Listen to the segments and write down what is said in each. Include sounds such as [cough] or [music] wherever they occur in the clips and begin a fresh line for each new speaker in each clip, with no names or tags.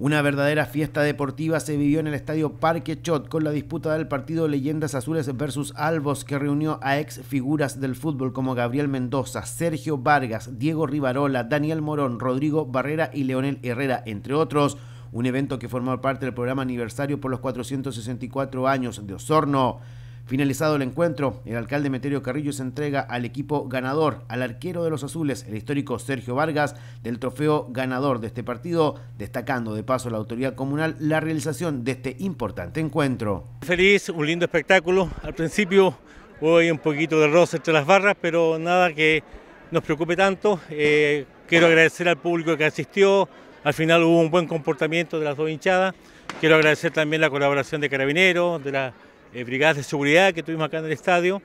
Una verdadera fiesta deportiva se vivió en el estadio Parque Chot con la disputa del partido Leyendas Azules versus Albos que reunió a ex figuras del fútbol como Gabriel Mendoza, Sergio Vargas, Diego Rivarola, Daniel Morón, Rodrigo Barrera y Leonel Herrera, entre otros. Un evento que formó parte del programa aniversario por los 464 años de Osorno. Finalizado el encuentro, el alcalde Meterio Carrillo se entrega al equipo ganador, al arquero de los azules, el histórico Sergio Vargas, del trofeo ganador de este partido, destacando de paso a la autoridad comunal la realización de este importante encuentro.
Feliz, un lindo espectáculo. Al principio hubo un poquito de roce entre las barras, pero nada que nos preocupe tanto. Eh, quiero agradecer al público que asistió. Al final hubo un buen comportamiento de las dos hinchadas. Quiero agradecer también la colaboración de Carabineros, de la eh, brigadas de seguridad que tuvimos acá en el estadio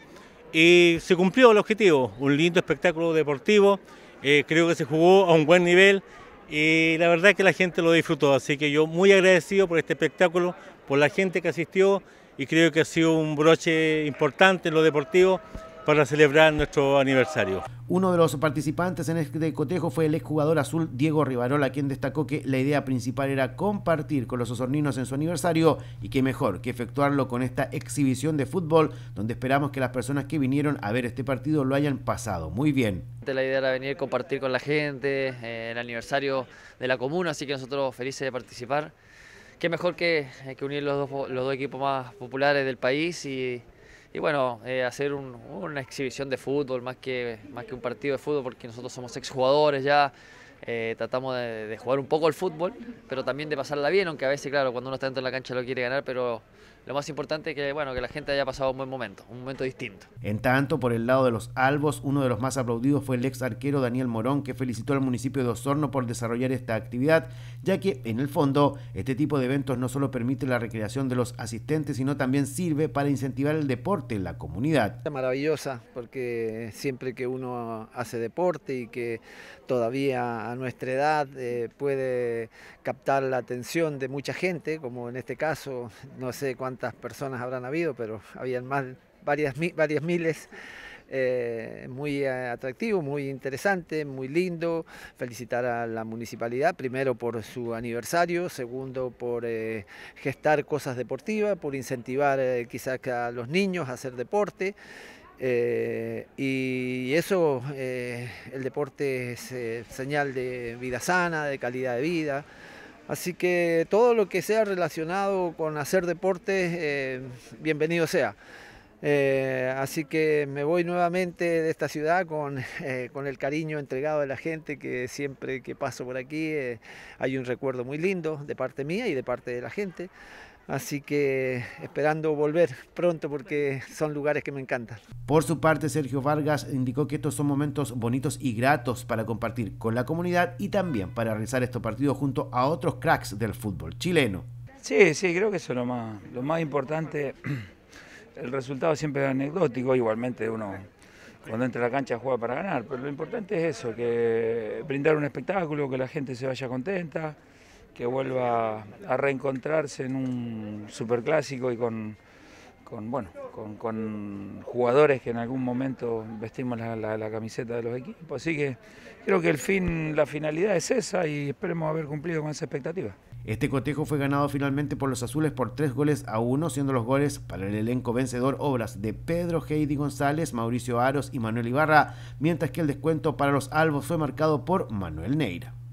y se cumplió el objetivo, un lindo espectáculo deportivo, eh, creo que se jugó a un buen nivel y la verdad que la gente lo disfrutó, así que yo muy agradecido por este espectáculo, por la gente que asistió y creo que ha sido un broche importante en lo deportivo para celebrar nuestro aniversario.
Uno de los participantes en este cotejo fue el exjugador azul Diego Rivarola, quien destacó que la idea principal era compartir con los osorninos en su aniversario y que mejor que efectuarlo con esta exhibición de fútbol, donde esperamos que las personas que vinieron a ver este partido lo hayan pasado muy bien.
La idea era venir a compartir con la gente eh, el aniversario de la comuna, así que nosotros felices de participar. Qué mejor que, eh, unir los dos, los dos equipos más populares del país y, y bueno, eh, hacer una exhibición de fútbol más que, más que un partido de fútbol, porque nosotros somos exjugadores ya, eh, tratamos de, jugar un poco el fútbol, pero también de pasarla bien, aunque a veces, claro, cuando uno está dentro de la cancha lo quiere ganar, pero lo más importante es que, bueno, que la gente haya pasado un buen momento, un momento distinto.
En tanto, por el lado de los albos, uno de los más aplaudidos fue el ex arquero Daniel Morón, que felicitó al municipio de Osorno por desarrollar esta actividad, ya que, en el fondo, este tipo de eventos no solo permite la recreación de los asistentes, sino también sirve para incentivar el deporte en la comunidad.
Es maravillosa, porque siempre que uno hace deporte y que todavía a, nuestra edad eh, puede captar la atención de mucha gente, como en este caso, no sé cuántas personas habrán habido, pero habían más, varias, varias miles. Eh, muy eh, atractivo, muy interesante, muy lindo. Felicitar a la municipalidad, primero por su aniversario, segundo por gestar cosas deportivas, por incentivar quizás a los niños a hacer deporte. Eh, y eso, eh, el deporte es eh, señal de vida sana, de calidad de vida. Así que todo lo que sea relacionado con hacer deporte, bienvenido sea. así que me voy nuevamente de esta ciudad con, con, el cariño entregado de la gente que siempre que paso por aquí hay un recuerdo muy lindo de parte mía y de parte de la gente. Así que esperando volver pronto porque son lugares que me encantan.
Por su parte, Sergio Vargas indicó que estos son momentos bonitos y gratos para compartir con la comunidad y también para realizar estos partidos junto a otros cracks del fútbol chileno.
Sí, sí, creo que eso es lo más, importante. [clears throat] El resultado siempre es anecdótico, igualmente uno cuando entra a la cancha juega para ganar, pero lo importante es eso, que brindar un espectáculo, que la gente se vaya contenta que vuelva a reencontrarse en un superclásico y con, bueno, con, jugadores que en algún momento vestimos la, camiseta de los equipos. Así que creo que el fin, la finalidad es esa y esperemos haber cumplido con esa expectativa.
Este cotejo fue ganado finalmente por los azules por tres goles a uno, siendo los goles para el elenco vencedor obras de Pedro Heidi González, Mauricio Aros y Manuel Ibarra, mientras que el descuento para los albos fue marcado por Manuel Neira.